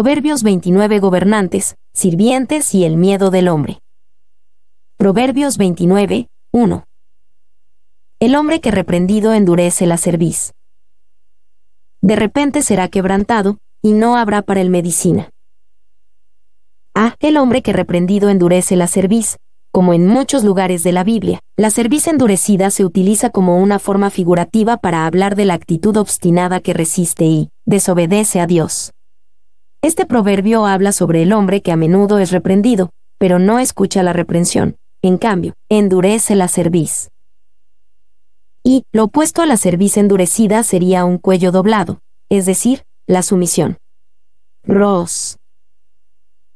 Proverbios 29 Gobernantes, sirvientes y el miedo del hombre. Proverbios 29, 1. El hombre que reprendido endurece la cerviz. De repente será quebrantado, y no habrá para él medicina. Ah, el hombre que reprendido endurece la cerviz, como en muchos lugares de la Biblia, la cerviz endurecida se utiliza como una forma figurativa para hablar de la actitud obstinada que resiste y desobedece a Dios. Este proverbio habla sobre el hombre que a menudo es reprendido, pero no escucha la reprensión, en cambio, endurece la cerviz. Y, lo opuesto a la cerviz endurecida sería un cuello doblado, es decir, la sumisión. ross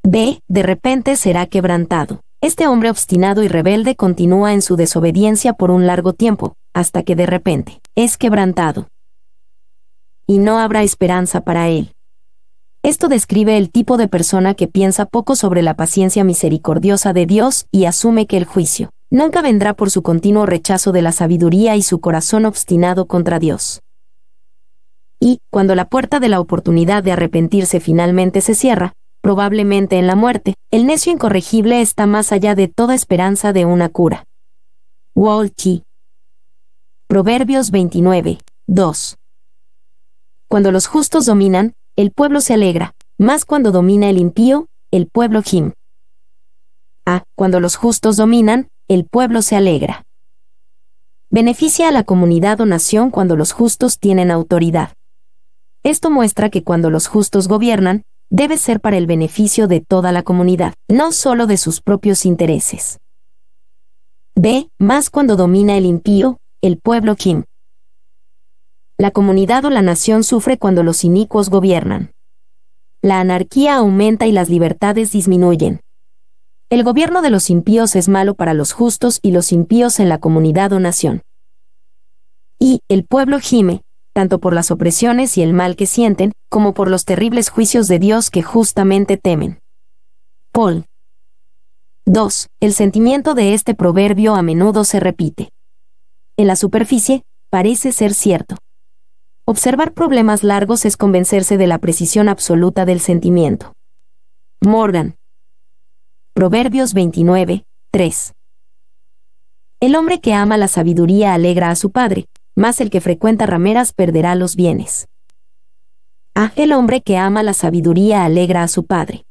B. De repente será quebrantado. Este hombre obstinado y rebelde continúa en su desobediencia por un largo tiempo, hasta que de repente, es quebrantado. Y no habrá esperanza para él. Esto describe el tipo de persona que piensa poco sobre la paciencia misericordiosa de Dios y asume que el juicio nunca vendrá por su continuo rechazo de la sabiduría y su corazón obstinado contra Dios. Y, cuando la puerta de la oportunidad de arrepentirse finalmente se cierra, probablemente en la muerte, el necio incorregible está más allá de toda esperanza de una cura. Wall Proverbios 29, 2. Cuando los justos dominan, el pueblo se alegra, más cuando domina el impío, el pueblo Kim. A. Ah, cuando los justos dominan, el pueblo se alegra. Beneficia a la comunidad o nación cuando los justos tienen autoridad. Esto muestra que cuando los justos gobiernan, debe ser para el beneficio de toda la comunidad, no solo de sus propios intereses. B. Más cuando domina el impío, el pueblo Kim. La comunidad o la nación sufre cuando los inicuos gobiernan. La anarquía aumenta y las libertades disminuyen. El gobierno de los impíos es malo para los justos y los impíos en la comunidad o nación. Y, el pueblo gime, tanto por las opresiones y el mal que sienten, como por los terribles juicios de Dios que justamente temen. Paul. 2. El sentimiento de este proverbio a menudo se repite. En la superficie, parece ser cierto observar problemas largos es convencerse de la precisión absoluta del sentimiento. Morgan. Proverbios 29, 3. El hombre que ama la sabiduría alegra a su padre, más el que frecuenta rameras perderá los bienes. Ah, el hombre que ama la sabiduría alegra a su padre.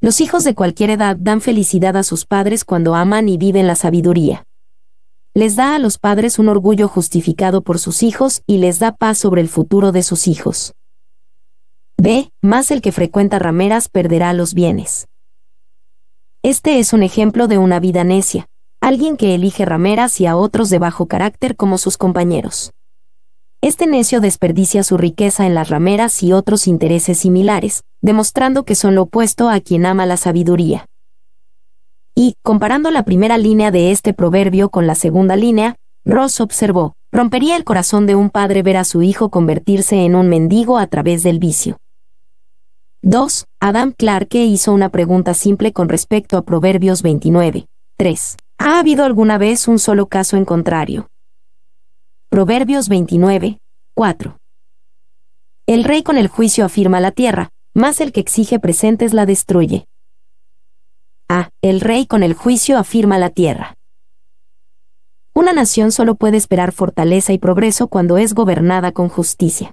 Los hijos de cualquier edad dan felicidad a sus padres cuando aman y viven la sabiduría les da a los padres un orgullo justificado por sus hijos y les da paz sobre el futuro de sus hijos. B. Más el que frecuenta rameras perderá los bienes. Este es un ejemplo de una vida necia, alguien que elige rameras y a otros de bajo carácter como sus compañeros. Este necio desperdicia su riqueza en las rameras y otros intereses similares, demostrando que son lo opuesto a quien ama la sabiduría. Y, comparando la primera línea de este proverbio con la segunda línea, Ross observó, rompería el corazón de un padre ver a su hijo convertirse en un mendigo a través del vicio. 2. Adam Clarke hizo una pregunta simple con respecto a Proverbios 29. 3. ¿Ha habido alguna vez un solo caso en contrario? Proverbios 29. 4. El rey con el juicio afirma la tierra, más el que exige presentes la destruye. A. Ah, el rey con el juicio afirma la tierra. Una nación solo puede esperar fortaleza y progreso cuando es gobernada con justicia.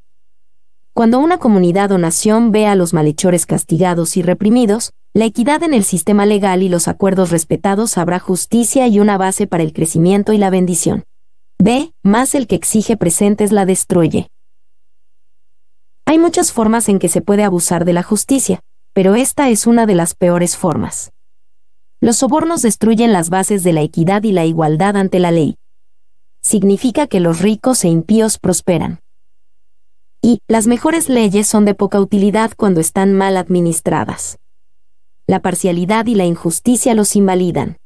Cuando una comunidad o nación ve a los malhechores castigados y reprimidos, la equidad en el sistema legal y los acuerdos respetados habrá justicia y una base para el crecimiento y la bendición. B. Más el que exige presentes la destruye. Hay muchas formas en que se puede abusar de la justicia, pero esta es una de las peores formas. Los sobornos destruyen las bases de la equidad y la igualdad ante la ley. Significa que los ricos e impíos prosperan. Y, las mejores leyes son de poca utilidad cuando están mal administradas. La parcialidad y la injusticia los invalidan.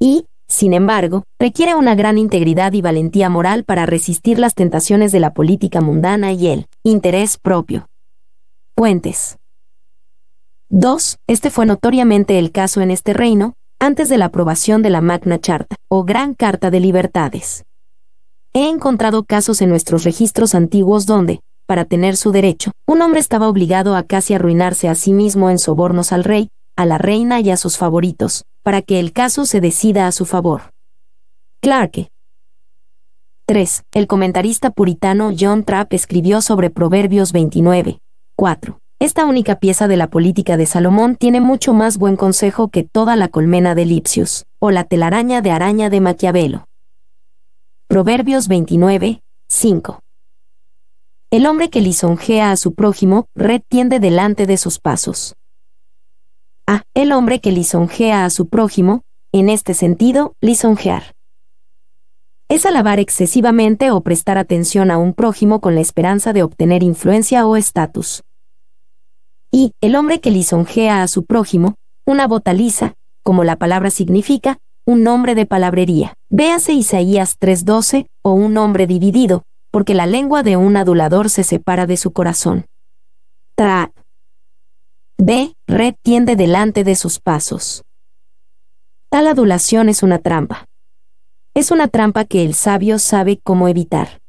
Y, sin embargo, requiere una gran integridad y valentía moral para resistir las tentaciones de la política mundana y el interés propio. Puentes. 2. Este fue notoriamente el caso en este reino, antes de la aprobación de la Magna Charta, o Gran Carta de Libertades. He encontrado casos en nuestros registros antiguos donde, para tener su derecho, un hombre estaba obligado a casi arruinarse a sí mismo en sobornos al rey, a la reina y a sus favoritos, para que el caso se decida a su favor. Clarke. 3. El comentarista puritano John Trapp escribió sobre Proverbios 29, 4. Esta única pieza de la política de Salomón tiene mucho más buen consejo que toda la colmena de Lipsius, o la telaraña de araña de Maquiavelo. Proverbios 29, 5. El hombre que lisonjea a su prójimo, red tiende delante de sus pasos. A. Ah, el hombre que lisonjea a su prójimo, en este sentido, lisonjear. Es alabar excesivamente o prestar atención a un prójimo con la esperanza de obtener influencia o estatus. Y, el hombre que lisonjea a su prójimo, una bota lisa, como la palabra significa, un nombre de palabrería. Véase Isaías 3:12, o un hombre dividido, porque la lengua de un adulador se separa de su corazón. Tra. B. Red tiende delante de sus pasos. Tal adulación es una trampa. Es una trampa que el sabio sabe cómo evitar.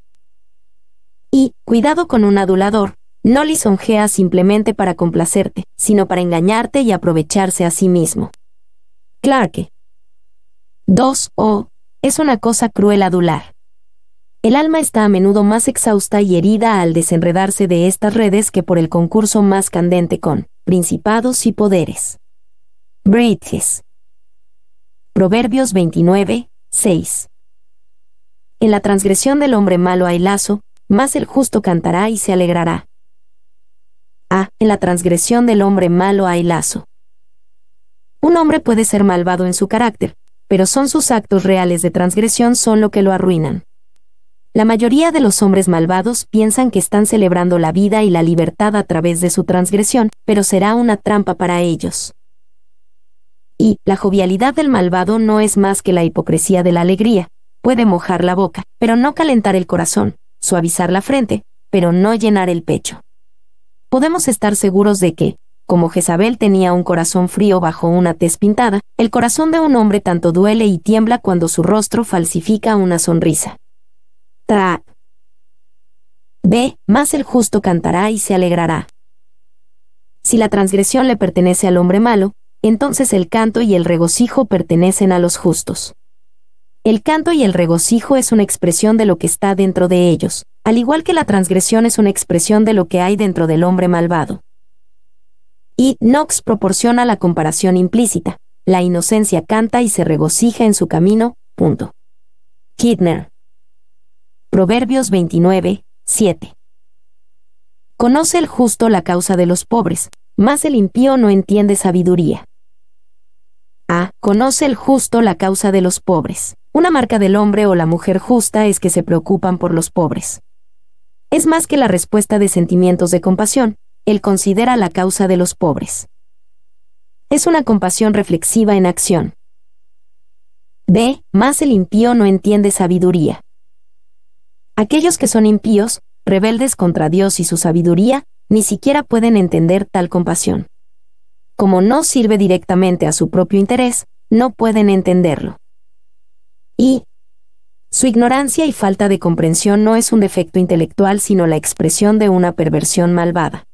Y, cuidado con un adulador, no lisonjea simplemente para complacerte, sino para engañarte y aprovecharse a sí mismo. Clarke. 2. O. Es una cosa cruel adular. El alma está a menudo más exhausta y herida al desenredarse de estas redes que por el concurso más candente con principados y poderes. Bridges. Proverbios 29, 6. En la transgresión del hombre malo hay lazo, más el justo cantará y se alegrará a en la transgresión del hombre malo hay lazo. Un hombre puede ser malvado en su carácter, pero son sus actos reales de transgresión son lo que lo arruinan. La mayoría de los hombres malvados piensan que están celebrando la vida y la libertad a través de su transgresión, pero será una trampa para ellos. Y, la jovialidad del malvado no es más que la hipocresía de la alegría, puede mojar la boca, pero no calentar el corazón, suavizar la frente, pero no llenar el pecho podemos estar seguros de que, como Jezabel tenía un corazón frío bajo una tez pintada, el corazón de un hombre tanto duele y tiembla cuando su rostro falsifica una sonrisa. Tra. B. Más el justo cantará y se alegrará. Si la transgresión le pertenece al hombre malo, entonces el canto y el regocijo pertenecen a los justos. El canto y el regocijo es una expresión de lo que está dentro de ellos, al igual que la transgresión es una expresión de lo que hay dentro del hombre malvado. Y Knox proporciona la comparación implícita. La inocencia canta y se regocija en su camino. Punto. Kidner. Proverbios 29, 7. Conoce el justo la causa de los pobres, mas el impío no entiende sabiduría. A. Conoce el justo la causa de los pobres. Una marca del hombre o la mujer justa es que se preocupan por los pobres. Es más que la respuesta de sentimientos de compasión, él considera la causa de los pobres. Es una compasión reflexiva en acción. D. Más el impío no entiende sabiduría. Aquellos que son impíos, rebeldes contra Dios y su sabiduría, ni siquiera pueden entender tal compasión. Como no sirve directamente a su propio interés, no pueden entenderlo. Y, su ignorancia y falta de comprensión no es un defecto intelectual sino la expresión de una perversión malvada.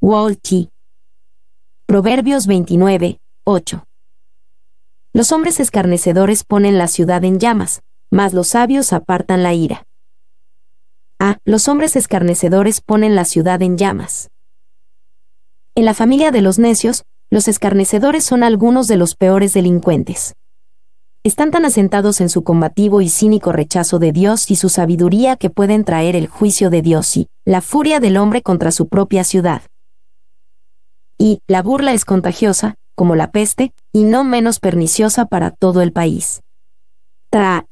Walty. Proverbios 29, 8. Los hombres escarnecedores ponen la ciudad en llamas, mas los sabios apartan la ira. A. los hombres escarnecedores ponen la ciudad en llamas. En la familia de los necios, los escarnecedores son algunos de los peores delincuentes están tan asentados en su combativo y cínico rechazo de Dios y su sabiduría que pueden traer el juicio de Dios y la furia del hombre contra su propia ciudad. Y, la burla es contagiosa, como la peste, y no menos perniciosa para todo el país. Tra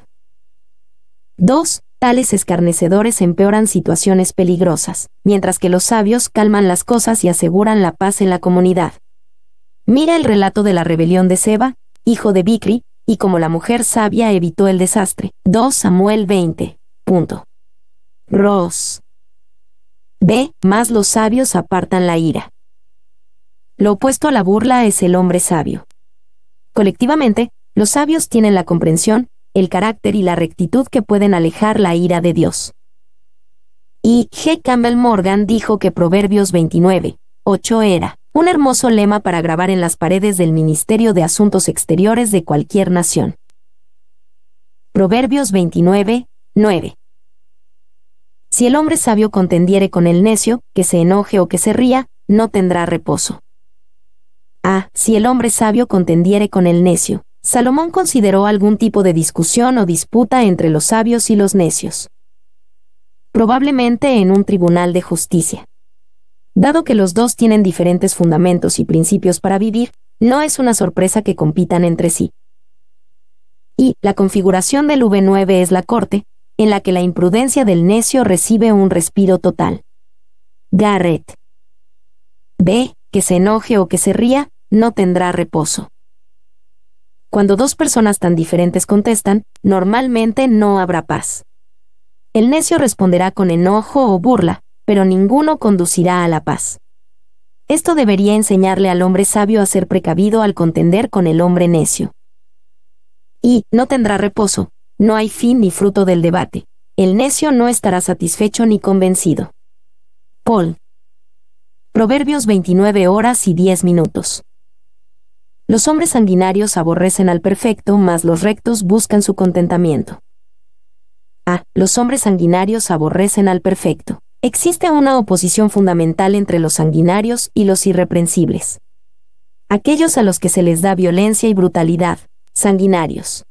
2. Tales escarnecedores empeoran situaciones peligrosas, mientras que los sabios calman las cosas y aseguran la paz en la comunidad. Mira el relato de la rebelión de Seba, hijo de vicri y como la mujer sabia evitó el desastre. 2 Samuel 20. Punto. Ros. B. Más los sabios apartan la ira. Lo opuesto a la burla es el hombre sabio. Colectivamente, los sabios tienen la comprensión, el carácter y la rectitud que pueden alejar la ira de Dios. Y G. Campbell Morgan dijo que Proverbios 29, 8 era, un hermoso lema para grabar en las paredes del Ministerio de Asuntos Exteriores de cualquier nación. Proverbios 29, 9. Si el hombre sabio contendiere con el necio, que se enoje o que se ría, no tendrá reposo. Ah, si el hombre sabio contendiere con el necio. Salomón consideró algún tipo de discusión o disputa entre los sabios y los necios. Probablemente en un tribunal de justicia. Dado que los dos tienen diferentes fundamentos y principios para vivir, no es una sorpresa que compitan entre sí. Y la configuración del V9 es la corte, en la que la imprudencia del necio recibe un respiro total. Garrett. B. Que se enoje o que se ría, no tendrá reposo. Cuando dos personas tan diferentes contestan, normalmente no habrá paz. El necio responderá con enojo o burla, pero ninguno conducirá a la paz. Esto debería enseñarle al hombre sabio a ser precavido al contender con el hombre necio. Y, no tendrá reposo, no hay fin ni fruto del debate. El necio no estará satisfecho ni convencido. Paul. Proverbios 29 horas y 10 minutos. Los hombres sanguinarios aborrecen al perfecto, mas los rectos buscan su contentamiento. A. Ah, los hombres sanguinarios aborrecen al perfecto. Existe una oposición fundamental entre los sanguinarios y los irreprensibles. Aquellos a los que se les da violencia y brutalidad, sanguinarios.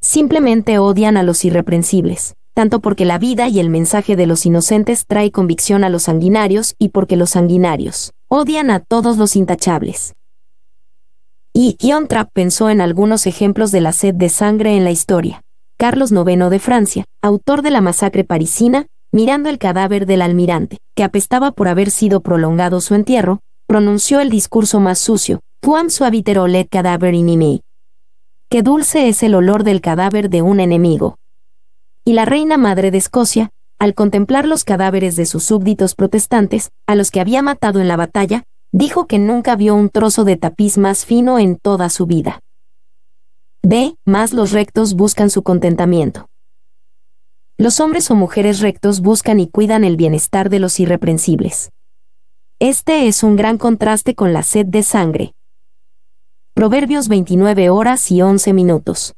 Simplemente odian a los irreprensibles, tanto porque la vida y el mensaje de los inocentes trae convicción a los sanguinarios y porque los sanguinarios odian a todos los intachables. Y John Trapp pensó en algunos ejemplos de la sed de sangre en la historia. Carlos IX de Francia, autor de la masacre parisina, mirando el cadáver del almirante, que apestaba por haber sido prolongado su entierro, pronunció el discurso más sucio, Quam suaviter olet cadaver inimi. Qué dulce es el olor del cadáver de un enemigo. Y la reina madre de Escocia, al contemplar los cadáveres de sus súbditos protestantes, a los que había matado en la batalla, dijo que nunca vio un trozo de tapiz más fino en toda su vida. B. Más los rectos buscan su contentamiento. Los hombres o mujeres rectos buscan y cuidan el bienestar de los irreprensibles. Este es un gran contraste con la sed de sangre. Proverbios 29 horas y 11 minutos.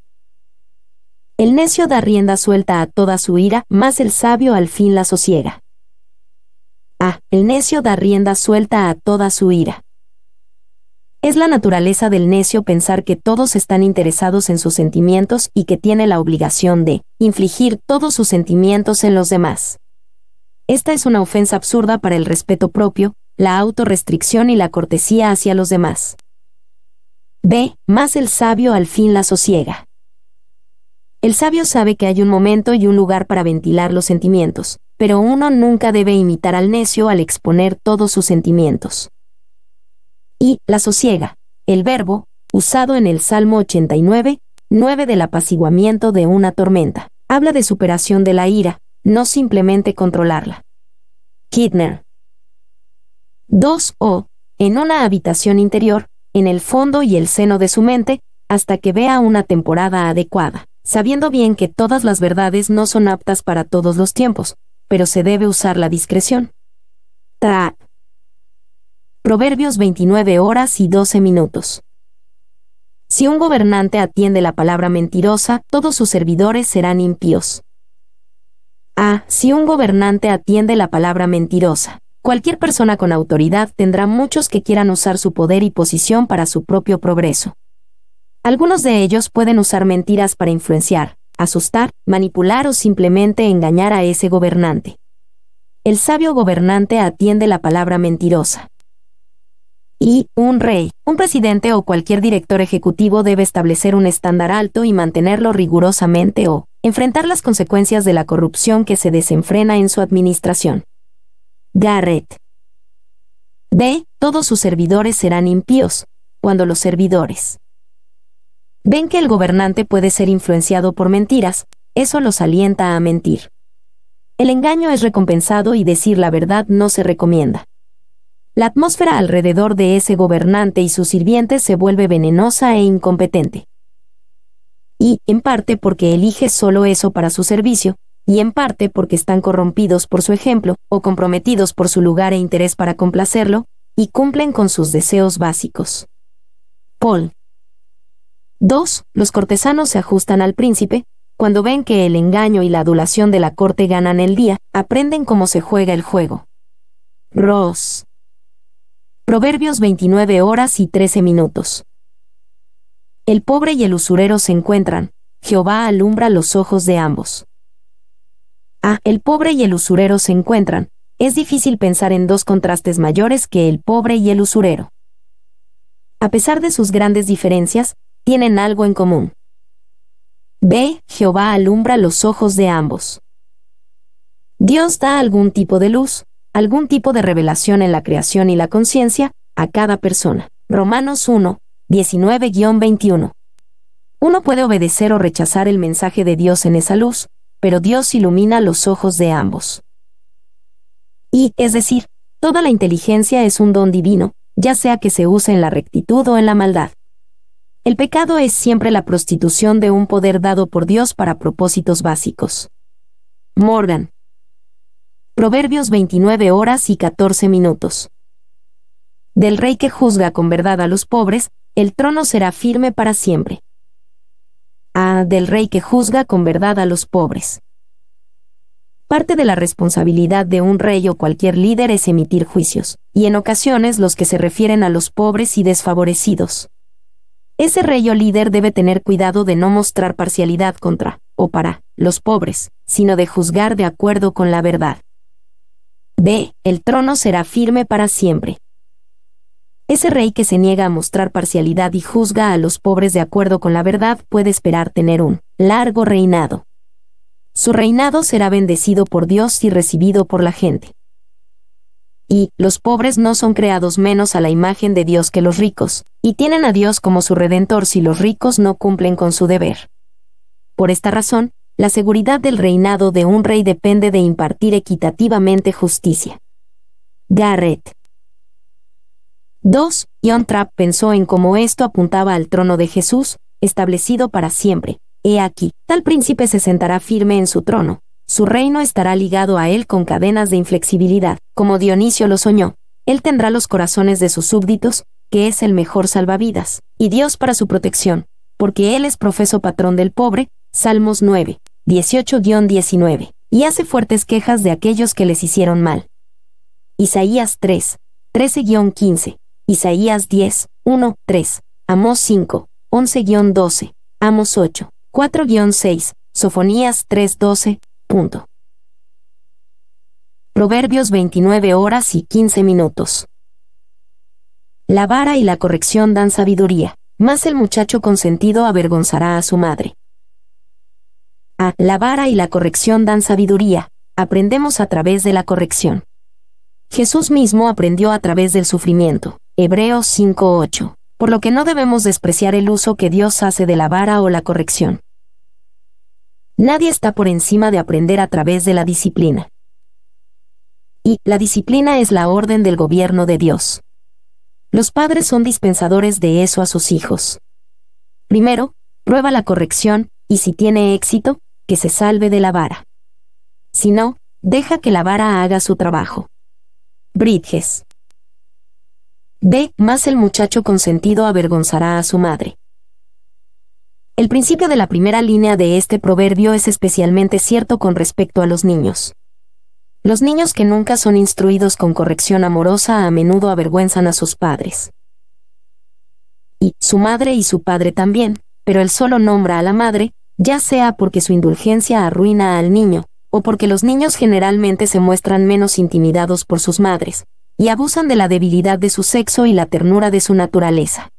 El necio da rienda suelta a toda su ira, más el sabio al fin la sosiega. Ah, el necio da rienda suelta a toda su ira. Es la naturaleza del necio pensar que todos están interesados en sus sentimientos y que tiene la obligación de infligir todos sus sentimientos en los demás. Esta es una ofensa absurda para el respeto propio, la autorrestricción y la cortesía hacia los demás. B. Más el sabio al fin la sosiega. El sabio sabe que hay un momento y un lugar para ventilar los sentimientos, pero uno nunca debe imitar al necio al exponer todos sus sentimientos y la sosiega, el verbo, usado en el Salmo 89, 9 del apaciguamiento de una tormenta. Habla de superación de la ira, no simplemente controlarla. Kidner. 2. O, en una habitación interior, en el fondo y el seno de su mente, hasta que vea una temporada adecuada, sabiendo bien que todas las verdades no son aptas para todos los tiempos, pero se debe usar la discreción. Tra- Proverbios 29 horas y 12 minutos. Si un gobernante atiende la palabra mentirosa, todos sus servidores serán impíos. Ah, si un gobernante atiende la palabra mentirosa, cualquier persona con autoridad tendrá muchos que quieran usar su poder y posición para su propio progreso. Algunos de ellos pueden usar mentiras para influenciar, asustar, manipular o simplemente engañar a ese gobernante. El sabio gobernante atiende la palabra mentirosa y un rey. Un presidente o cualquier director ejecutivo debe establecer un estándar alto y mantenerlo rigurosamente o enfrentar las consecuencias de la corrupción que se desenfrena en su administración. Garrett. B. Todos sus servidores serán impíos, cuando los servidores ven que el gobernante puede ser influenciado por mentiras, eso los alienta a mentir. El engaño es recompensado y decir la verdad no se recomienda. La atmósfera alrededor de ese gobernante y sus sirvientes se vuelve venenosa e incompetente. Y, en parte porque elige solo eso para su servicio, y en parte porque están corrompidos por su ejemplo, o comprometidos por su lugar e interés para complacerlo, y cumplen con sus deseos básicos. Paul. 2. Los cortesanos se ajustan al príncipe, cuando ven que el engaño y la adulación de la corte ganan el día, aprenden cómo se juega el juego. Ross. Proverbios 29 horas y 13 minutos. El pobre y el usurero se encuentran, Jehová alumbra los ojos de ambos. a ah, el pobre y el usurero se encuentran, es difícil pensar en dos contrastes mayores que el pobre y el usurero. A pesar de sus grandes diferencias, tienen algo en común. B. Jehová alumbra los ojos de ambos. Dios da algún tipo de luz, algún tipo de revelación en la creación y la conciencia a cada persona. Romanos 1, 19-21. Uno puede obedecer o rechazar el mensaje de Dios en esa luz, pero Dios ilumina los ojos de ambos. Y, es decir, toda la inteligencia es un don divino, ya sea que se use en la rectitud o en la maldad. El pecado es siempre la prostitución de un poder dado por Dios para propósitos básicos. Morgan, Proverbios 29 horas y 14 minutos. Del rey que juzga con verdad a los pobres, el trono será firme para siempre. Ah, del rey que juzga con verdad a los pobres. Parte de la responsabilidad de un rey o cualquier líder es emitir juicios, y en ocasiones los que se refieren a los pobres y desfavorecidos. Ese rey o líder debe tener cuidado de no mostrar parcialidad contra, o para, los pobres, sino de juzgar de acuerdo con la verdad. B. El trono será firme para siempre. Ese rey que se niega a mostrar parcialidad y juzga a los pobres de acuerdo con la verdad puede esperar tener un largo reinado. Su reinado será bendecido por Dios y recibido por la gente. Y, los pobres no son creados menos a la imagen de Dios que los ricos, y tienen a Dios como su redentor si los ricos no cumplen con su deber. Por esta razón, la seguridad del reinado de un rey depende de impartir equitativamente justicia. Garrett. 2. John Trapp pensó en cómo esto apuntaba al trono de Jesús, establecido para siempre. He aquí, tal príncipe se sentará firme en su trono. Su reino estará ligado a él con cadenas de inflexibilidad, como Dionisio lo soñó. Él tendrá los corazones de sus súbditos, que es el mejor salvavidas, y Dios para su protección, porque él es profeso patrón del pobre, Salmos 9. 18-19, y hace fuertes quejas de aquellos que les hicieron mal. Isaías 3, 13-15, Isaías 10, 1, 3, Amos 5, 11-12, Amos 8, 4-6, Sofonías 3-12, punto. Proverbios 29 horas y 15 minutos. La vara y la corrección dan sabiduría, más el muchacho consentido avergonzará a su madre. A. La vara y la corrección dan sabiduría. Aprendemos a través de la corrección. Jesús mismo aprendió a través del sufrimiento. Hebreos 5.8. Por lo que no debemos despreciar el uso que Dios hace de la vara o la corrección. Nadie está por encima de aprender a través de la disciplina. Y la disciplina es la orden del gobierno de Dios. Los padres son dispensadores de eso a sus hijos. Primero, prueba la corrección, y si tiene éxito, que se salve de la vara. Si no, deja que la vara haga su trabajo. Bridges. D. Más el muchacho consentido avergonzará a su madre. El principio de la primera línea de este proverbio es especialmente cierto con respecto a los niños. Los niños que nunca son instruidos con corrección amorosa a menudo avergüenzan a sus padres. Y su madre y su padre también, pero él solo nombra a la madre, ya sea porque su indulgencia arruina al niño, o porque los niños generalmente se muestran menos intimidados por sus madres, y abusan de la debilidad de su sexo y la ternura de su naturaleza.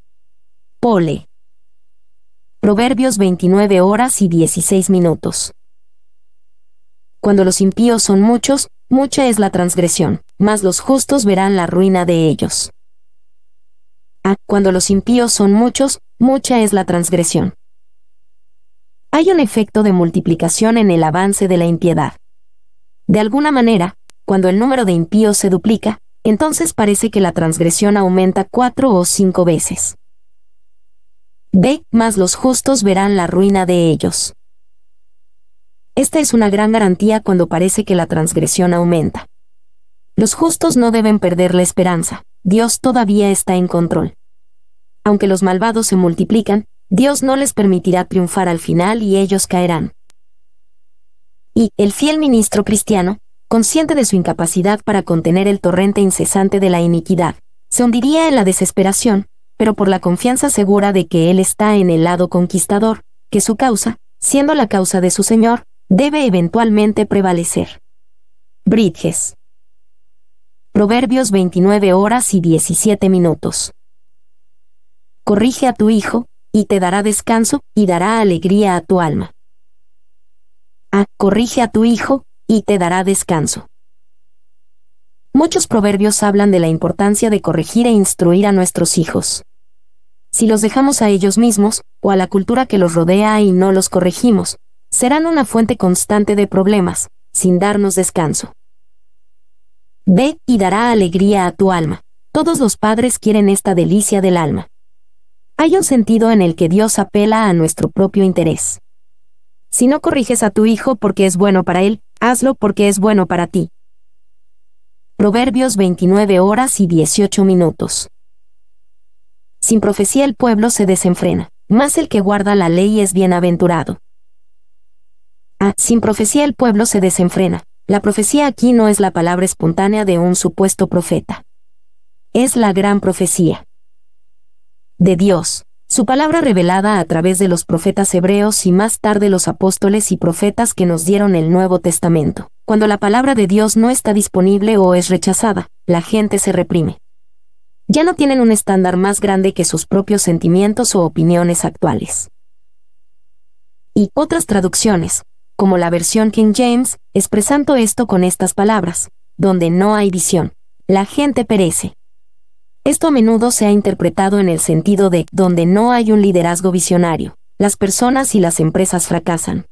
Pole. Proverbios 29 horas y 16 minutos. Cuando los impíos son muchos, mucha es la transgresión, mas los justos verán la ruina de ellos. Ah, cuando los impíos son muchos, mucha es la transgresión, hay un efecto de multiplicación en el avance de la impiedad. De alguna manera, cuando el número de impíos se duplica, entonces parece que la transgresión aumenta cuatro o cinco veces. Ve, Más los justos verán la ruina de ellos. Esta es una gran garantía cuando parece que la transgresión aumenta. Los justos no deben perder la esperanza, Dios todavía está en control. Aunque los malvados se multiplican, Dios no les permitirá triunfar al final y ellos caerán. Y, el fiel ministro cristiano, consciente de su incapacidad para contener el torrente incesante de la iniquidad, se hundiría en la desesperación, pero por la confianza segura de que él está en el lado conquistador, que su causa, siendo la causa de su Señor, debe eventualmente prevalecer. Bridges. Proverbios 29 horas y 17 minutos. Corrige a tu hijo, y te dará descanso, y dará alegría a tu alma. A. Ah, corrige a tu hijo, y te dará descanso. Muchos proverbios hablan de la importancia de corregir e instruir a nuestros hijos. Si los dejamos a ellos mismos, o a la cultura que los rodea y no los corregimos, serán una fuente constante de problemas, sin darnos descanso. Ve y dará alegría a tu alma. Todos los padres quieren esta delicia del alma. Hay un sentido en el que Dios apela a nuestro propio interés. Si no corriges a tu hijo porque es bueno para él, hazlo porque es bueno para ti. Proverbios 29 horas y 18 minutos. Sin profecía el pueblo se desenfrena, más el que guarda la ley es bienaventurado. Ah, sin profecía el pueblo se desenfrena. La profecía aquí no es la palabra espontánea de un supuesto profeta. Es la gran profecía de Dios, su palabra revelada a través de los profetas hebreos y más tarde los apóstoles y profetas que nos dieron el Nuevo Testamento. Cuando la palabra de Dios no está disponible o es rechazada, la gente se reprime. Ya no tienen un estándar más grande que sus propios sentimientos o opiniones actuales. Y otras traducciones, como la versión King James, expresando esto con estas palabras, donde no hay visión, la gente perece. Esto a menudo se ha interpretado en el sentido de donde no hay un liderazgo visionario, las personas y las empresas fracasan.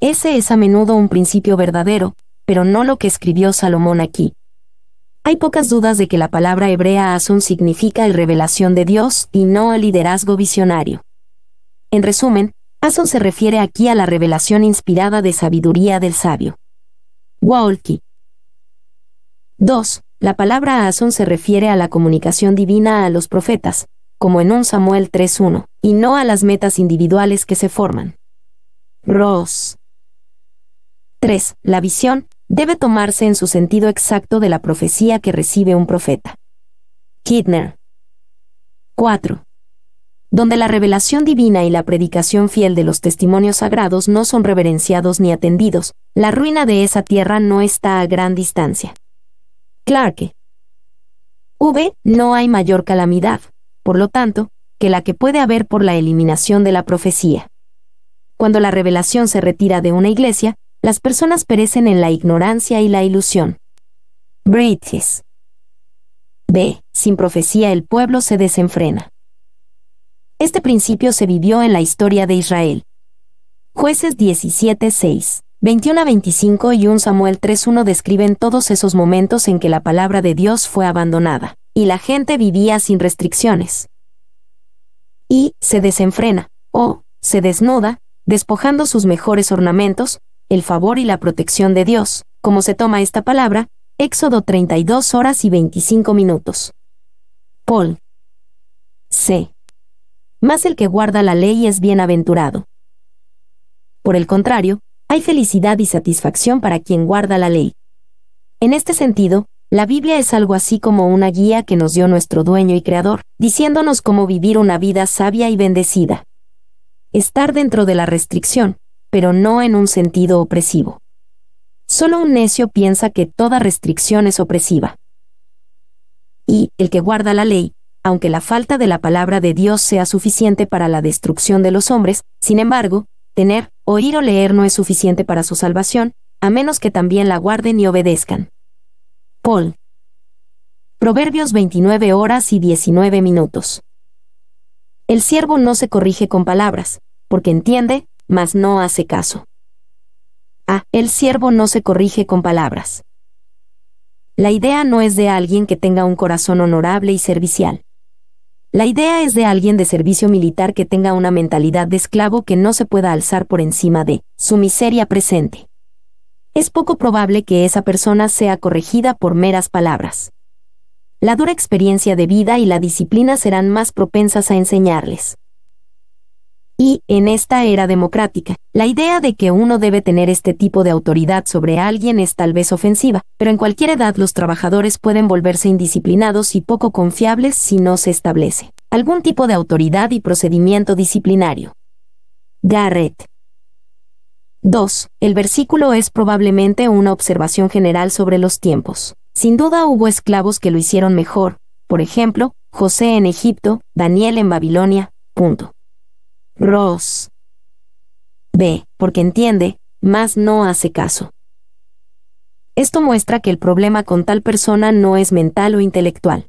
Ese es a menudo un principio verdadero, pero no lo que escribió Salomón aquí. Hay pocas dudas de que la palabra hebrea asun significa el revelación de Dios y no el liderazgo visionario. En resumen, asun se refiere aquí a la revelación inspirada de sabiduría del sabio. Walkie. 2. La palabra Asun se refiere a la comunicación divina a los profetas, como en un Samuel 3.1, y no a las metas individuales que se forman. Ros. 3. La visión debe tomarse en su sentido exacto de la profecía que recibe un profeta. Kidner. 4. Donde la revelación divina y la predicación fiel de los testimonios sagrados no son reverenciados ni atendidos, la ruina de esa tierra no está a gran distancia. Clarke. V. No hay mayor calamidad, por lo tanto, que la que puede haber por la eliminación de la profecía. Cuando la revelación se retira de una iglesia, las personas perecen en la ignorancia y la ilusión. Bridges. B. Sin profecía el pueblo se desenfrena. Este principio se vivió en la historia de Israel. Jueces 17:6. 21 a 25 y 1 Samuel 3.1 describen todos esos momentos en que la palabra de Dios fue abandonada, y la gente vivía sin restricciones. Y, se desenfrena, o, se desnuda, despojando sus mejores ornamentos, el favor y la protección de Dios, como se toma esta palabra, Éxodo 32 horas y 25 minutos. Paul. C. Más el que guarda la ley es bienaventurado. Por el contrario, hay felicidad y satisfacción para quien guarda la ley. En este sentido, la Biblia es algo así como una guía que nos dio nuestro dueño y creador, diciéndonos cómo vivir una vida sabia y bendecida. Estar dentro de la restricción, pero no en un sentido opresivo. Solo un necio piensa que toda restricción es opresiva. Y, el que guarda la ley, aunque la falta de la palabra de Dios sea suficiente para la destrucción de los hombres, sin embargo, tener oír o leer no es suficiente para su salvación, a menos que también la guarden y obedezcan. Paul. Proverbios 29 horas y 19 minutos. El siervo no se corrige con palabras, porque entiende, mas no hace caso. Ah, el siervo no se corrige con palabras. La idea no es de alguien que tenga un corazón honorable y servicial. La idea es de alguien de servicio militar que tenga una mentalidad de esclavo que no se pueda alzar por encima de su miseria presente. Es poco probable que esa persona sea corregida por meras palabras. La dura experiencia de vida y la disciplina serán más propensas a enseñarles. Y, en esta era democrática, la idea de que uno debe tener este tipo de autoridad sobre alguien es tal vez ofensiva, pero en cualquier edad los trabajadores pueden volverse indisciplinados y poco confiables si no se establece algún tipo de autoridad y procedimiento disciplinario. Garrett. 2. El versículo es probablemente una observación general sobre los tiempos. Sin duda hubo esclavos que lo hicieron mejor, por ejemplo, José en Egipto, Daniel en Babilonia, punto. Ross. B. Porque entiende, mas no hace caso. Esto muestra que el problema con tal persona no es mental o intelectual.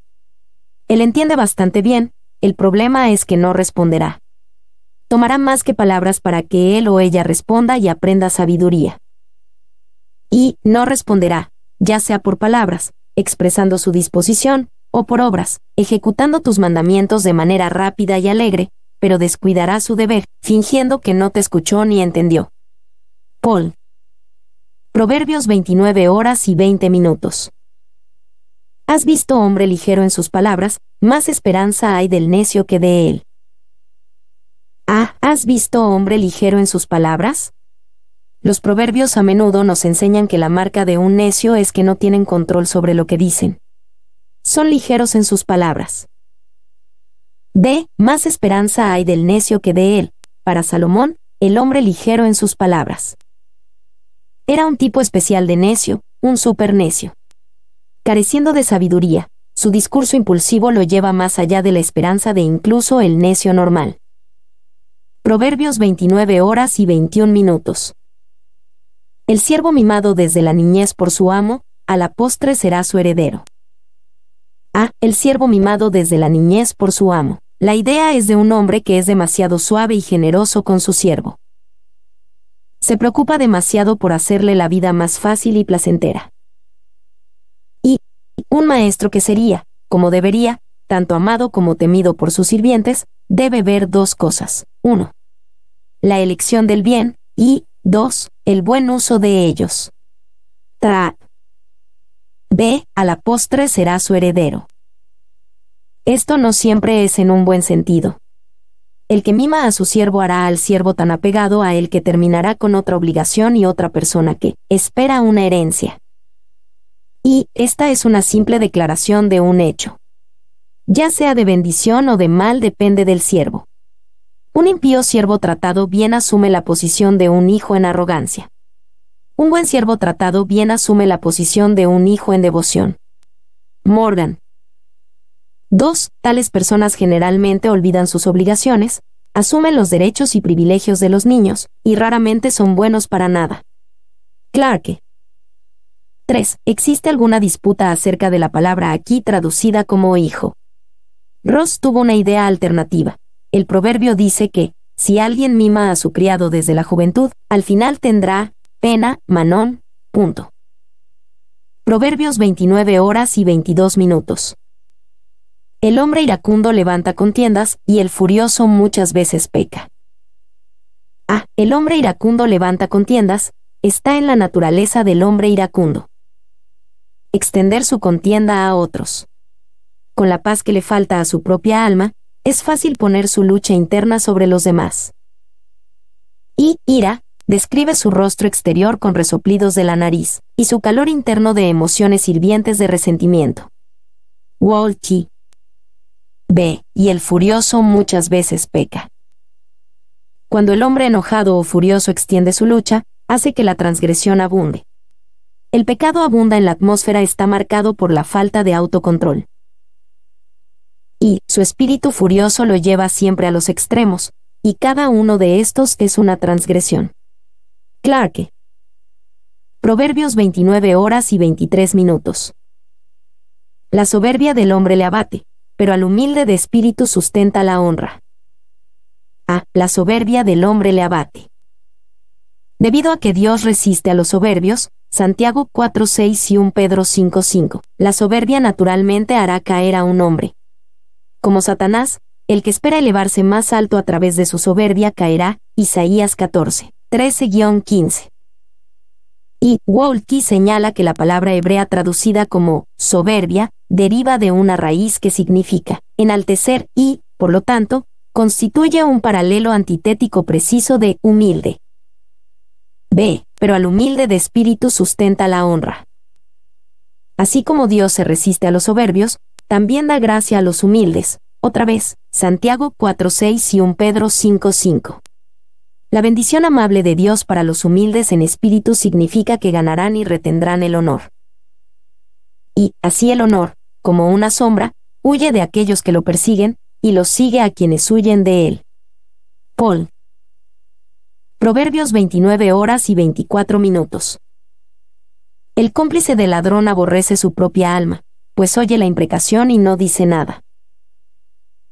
Él entiende bastante bien, el problema es que no responderá. Tomará más que palabras para que él o ella responda y aprenda sabiduría. Y no responderá, ya sea por palabras, expresando su disposición, o por obras, ejecutando tus mandamientos de manera rápida y alegre, pero descuidará su deber, fingiendo que no te escuchó ni entendió. Paul. Proverbios 29 horas y 20 minutos. Has visto hombre ligero en sus palabras, más esperanza hay del necio que de él. Ah, ¿has visto hombre ligero en sus palabras? Los proverbios a menudo nos enseñan que la marca de un necio es que no tienen control sobre lo que dicen. Son ligeros en sus palabras. D. Más esperanza hay del necio que de él, para Salomón, el hombre ligero en sus palabras. Era un tipo especial de necio, un supernecio. Careciendo de sabiduría, su discurso impulsivo lo lleva más allá de la esperanza de incluso el necio normal. Proverbios 29 horas y 21 minutos. El siervo mimado desde la niñez por su amo, a la postre será su heredero. A. Ah, el siervo mimado desde la niñez por su amo. La idea es de un hombre que es demasiado suave y generoso con su siervo. Se preocupa demasiado por hacerle la vida más fácil y placentera. Y, un maestro que sería, como debería, tanto amado como temido por sus sirvientes, debe ver dos cosas. 1. La elección del bien, y, 2. El buen uso de ellos. Tra. B. A la postre será su heredero. Esto no siempre es en un buen sentido. El que mima a su siervo hará al siervo tan apegado a él que terminará con otra obligación y otra persona que espera una herencia. Y esta es una simple declaración de un hecho. Ya sea de bendición o de mal depende del siervo. Un impío siervo tratado bien asume la posición de un hijo en arrogancia. Un buen siervo tratado bien asume la posición de un hijo en devoción. Morgan, 2. Tales personas generalmente olvidan sus obligaciones, asumen los derechos y privilegios de los niños, y raramente son buenos para nada. Clarke. 3. Existe alguna disputa acerca de la palabra aquí traducida como hijo. Ross tuvo una idea alternativa. El proverbio dice que, si alguien mima a su criado desde la juventud, al final tendrá, pena, manón, punto. Proverbios 29 horas y 22 minutos. El hombre iracundo levanta contiendas y el furioso muchas veces peca. Ah, el hombre iracundo levanta contiendas, está en la naturaleza del hombre iracundo. Extender su contienda a otros. Con la paz que le falta a su propia alma, es fácil poner su lucha interna sobre los demás. Y, ira, describe su rostro exterior con resoplidos de la nariz, y su calor interno de emociones hirvientes de resentimiento. Wall B. Y el furioso muchas veces peca. Cuando el hombre enojado o furioso extiende su lucha, hace que la transgresión abunde. El pecado abunda en la atmósfera está marcado por la falta de autocontrol. Y, su espíritu furioso lo lleva siempre a los extremos, y cada uno de estos es una transgresión. Clarke. Proverbios 29 horas y 23 minutos. La soberbia del hombre le abate, pero al humilde de espíritu sustenta la honra. A. Ah, la soberbia del hombre le abate. Debido a que Dios resiste a los soberbios, Santiago 4.6 y 1 Pedro 5.5, la soberbia naturalmente hará caer a un hombre. Como Satanás, el que espera elevarse más alto a través de su soberbia caerá, Isaías 14, 13-15. Y Wolke señala que la palabra hebrea traducida como soberbia deriva de una raíz que significa enaltecer y, por lo tanto, constituye un paralelo antitético preciso de humilde. B. Pero al humilde de espíritu sustenta la honra. Así como Dios se resiste a los soberbios, también da gracia a los humildes. Otra vez, Santiago 4.6 y 1 Pedro 5.5. La bendición amable de Dios para los humildes en espíritu significa que ganarán y retendrán el honor. Y, así el honor, como una sombra, huye de aquellos que lo persiguen, y los sigue a quienes huyen de él. Paul. Proverbios 29 horas y 24 minutos. El cómplice del ladrón aborrece su propia alma, pues oye la imprecación y no dice nada.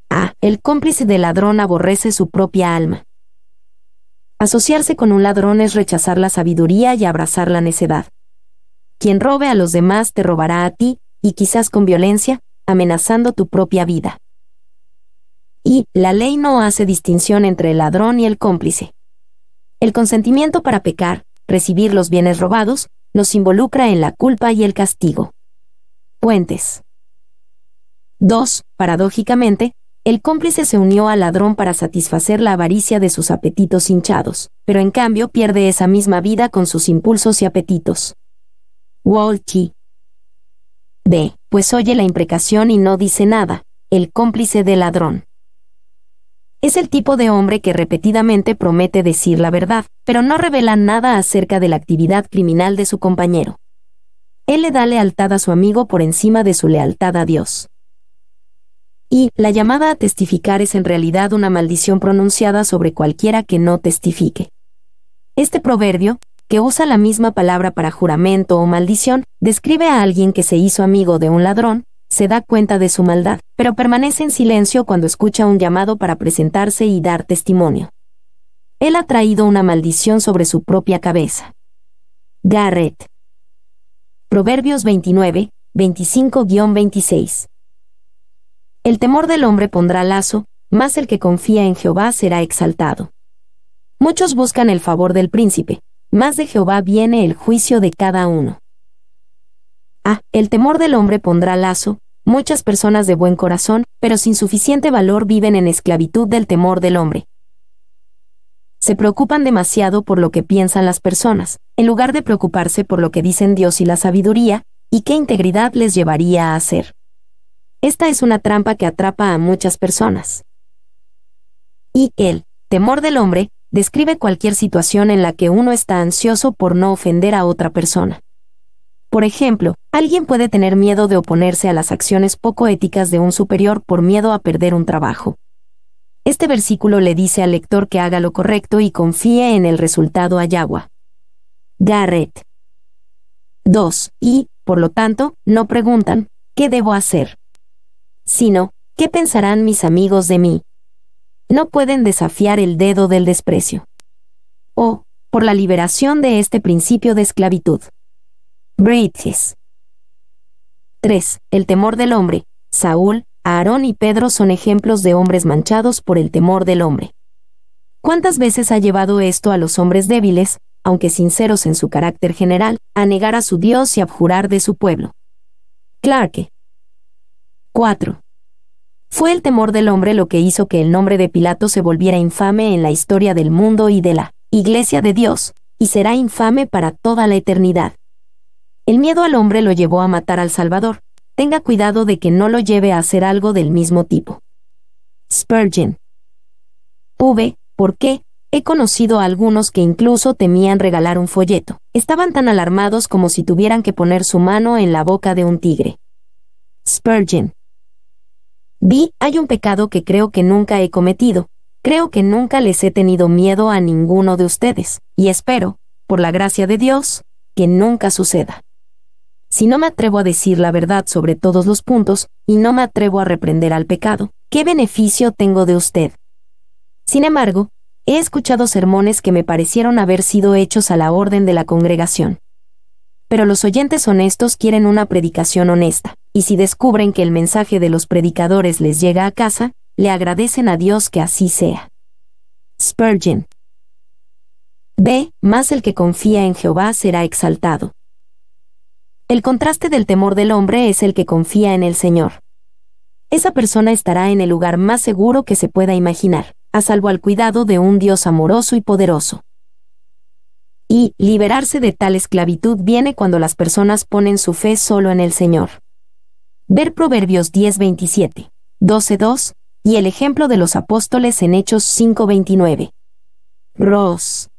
Ah, el cómplice del ladrón aborrece su propia alma, Asociarse con un ladrón es rechazar la sabiduría y abrazar la necedad. Quien robe a los demás te robará a ti, y quizás con violencia, amenazando tu propia vida. Y, la ley no hace distinción entre el ladrón y el cómplice. El consentimiento para pecar, recibir los bienes robados, nos involucra en la culpa y el castigo. Puentes. 2. Paradójicamente, el cómplice se unió al ladrón para satisfacer la avaricia de sus apetitos hinchados, pero en cambio pierde esa misma vida con sus impulsos y apetitos. Walt B. Pues oye la imprecación y no dice nada, el cómplice del ladrón. Es el tipo de hombre que repetidamente promete decir la verdad, pero no revela nada acerca de la actividad criminal de su compañero. Él le da lealtad a su amigo por encima de su lealtad a Dios y la llamada a testificar es en realidad una maldición pronunciada sobre cualquiera que no testifique. Este proverbio, que usa la misma palabra para juramento o maldición, describe a alguien que se hizo amigo de un ladrón, se da cuenta de su maldad, pero permanece en silencio cuando escucha un llamado para presentarse y dar testimonio. Él ha traído una maldición sobre su propia cabeza. Garrett. Proverbios 29, 25-26. El temor del hombre pondrá lazo, más el que confía en Jehová será exaltado. Muchos buscan el favor del príncipe, más de Jehová viene el juicio de cada uno. Ah, el temor del hombre pondrá lazo, muchas personas de buen corazón, pero sin suficiente valor viven en esclavitud del temor del hombre. Se preocupan demasiado por lo que piensan las personas, en lugar de preocuparse por lo que dicen Dios y la sabiduría, y qué integridad les llevaría a hacer. Esta es una trampa que atrapa a muchas personas. Y el temor del hombre describe cualquier situación en la que uno está ansioso por no ofender a otra persona. Por ejemplo, alguien puede tener miedo de oponerse a las acciones poco éticas de un superior por miedo a perder un trabajo. Este versículo le dice al lector que haga lo correcto y confíe en el resultado ayagua Garrett. 2. Y, por lo tanto, no preguntan, ¿qué debo hacer? sino, ¿qué pensarán mis amigos de mí? No pueden desafiar el dedo del desprecio. O, oh, por la liberación de este principio de esclavitud. Bridges. 3. El temor del hombre. Saúl, Aarón y Pedro son ejemplos de hombres manchados por el temor del hombre. ¿Cuántas veces ha llevado esto a los hombres débiles, aunque sinceros en su carácter general, a negar a su Dios y abjurar de su pueblo? Clarke. 4. Fue el temor del hombre lo que hizo que el nombre de Pilato se volviera infame en la historia del mundo y de la Iglesia de Dios, y será infame para toda la eternidad. El miedo al hombre lo llevó a matar al Salvador, tenga cuidado de que no lo lleve a hacer algo del mismo tipo. Spurgeon. V. ¿Por qué? He conocido a algunos que incluso temían regalar un folleto. Estaban tan alarmados como si tuvieran que poner su mano en la boca de un tigre. Spurgeon. Vi, hay un pecado que creo que nunca he cometido. Creo que nunca les he tenido miedo a ninguno de ustedes, y espero, por la gracia de Dios, que nunca suceda. Si no me atrevo a decir la verdad sobre todos los puntos, y no me atrevo a reprender al pecado, ¿qué beneficio tengo de usted? Sin embargo, he escuchado sermones que me parecieron haber sido hechos a la orden de la congregación pero los oyentes honestos quieren una predicación honesta, y si descubren que el mensaje de los predicadores les llega a casa, le agradecen a Dios que así sea. Spurgeon. B. Más el que confía en Jehová será exaltado. El contraste del temor del hombre es el que confía en el Señor. Esa persona estará en el lugar más seguro que se pueda imaginar, a salvo al cuidado de un Dios amoroso y poderoso. Y, liberarse de tal esclavitud viene cuando las personas ponen su fe solo en el Señor. Ver Proverbios 10:27, 12:2, y el ejemplo de los apóstoles en Hechos 5:29. Ros.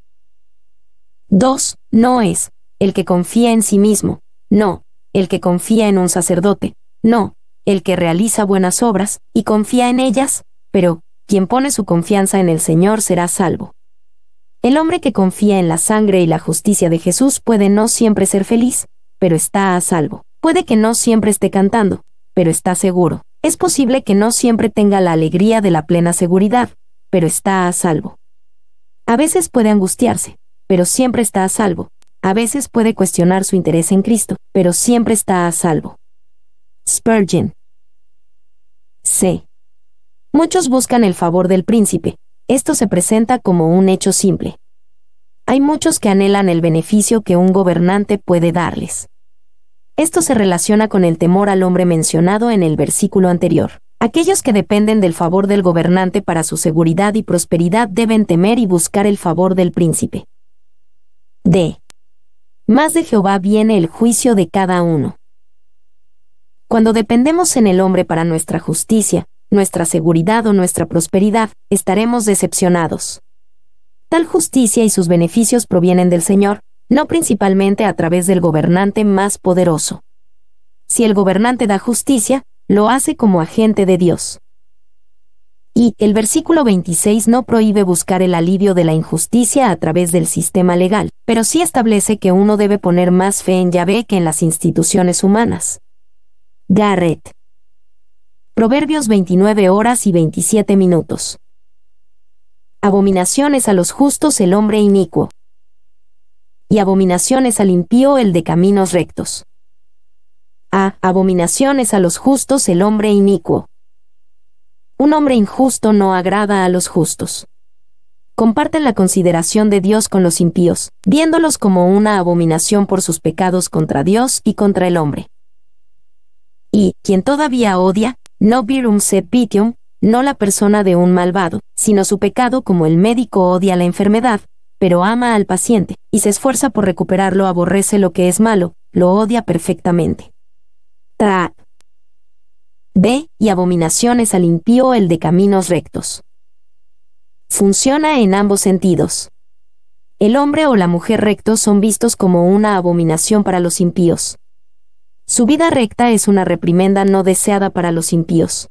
2. No es, el que confía en sí mismo, no, el que confía en un sacerdote, no, el que realiza buenas obras, y confía en ellas, pero, quien pone su confianza en el Señor será salvo. El hombre que confía en la sangre y la justicia de Jesús puede no siempre ser feliz, pero está a salvo. Puede que no siempre esté cantando, pero está seguro. Es posible que no siempre tenga la alegría de la plena seguridad, pero está a salvo. A veces puede angustiarse, pero siempre está a salvo. A veces puede cuestionar su interés en Cristo, pero siempre está a salvo. Spurgeon. C. Muchos buscan el favor del príncipe, esto se presenta como un hecho simple. Hay muchos que anhelan el beneficio que un gobernante puede darles. Esto se relaciona con el temor al hombre mencionado en el versículo anterior. Aquellos que dependen del favor del gobernante para su seguridad y prosperidad deben temer y buscar el favor del príncipe. D. Más de Jehová viene el juicio de cada uno. Cuando dependemos en el hombre para nuestra justicia, nuestra seguridad o nuestra prosperidad, estaremos decepcionados. Tal justicia y sus beneficios provienen del Señor, no principalmente a través del gobernante más poderoso. Si el gobernante da justicia, lo hace como agente de Dios. Y el versículo 26 no prohíbe buscar el alivio de la injusticia a través del sistema legal, pero sí establece que uno debe poner más fe en Yahvé que en las instituciones humanas. Garrett Proverbios 29 horas y 27 minutos. Abominaciones a los justos el hombre inicuo. Y abominaciones al impío el de caminos rectos. A. Abominaciones a los justos el hombre inicuo. Un hombre injusto no agrada a los justos. Comparten la consideración de Dios con los impíos, viéndolos como una abominación por sus pecados contra Dios y contra el hombre. Y, quien todavía odia, no virum sed vitium, no la persona de un malvado, sino su pecado como el médico odia la enfermedad, pero ama al paciente, y se esfuerza por recuperarlo, aborrece lo que es malo, lo odia perfectamente. Tra. B. Y abominaciones al impío el de caminos rectos. Funciona en ambos sentidos. El hombre o la mujer recto son vistos como una abominación para los impíos. Su vida recta es una reprimenda no deseada para los impíos.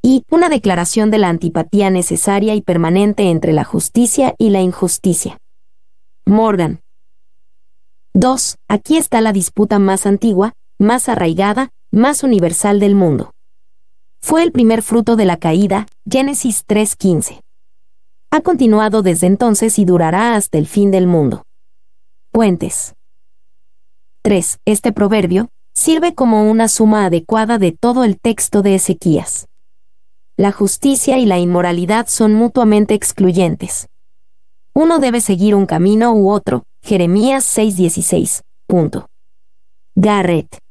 Y una declaración de la antipatía necesaria y permanente entre la justicia y la injusticia. Morgan. 2. Aquí está la disputa más antigua, más arraigada, más universal del mundo. Fue el primer fruto de la caída, Génesis 3.15. Ha continuado desde entonces y durará hasta el fin del mundo. Puentes. 3. Este proverbio sirve como una suma adecuada de todo el texto de Ezequías. La justicia y la inmoralidad son mutuamente excluyentes. Uno debe seguir un camino u otro. Jeremías 6:16. Garrett.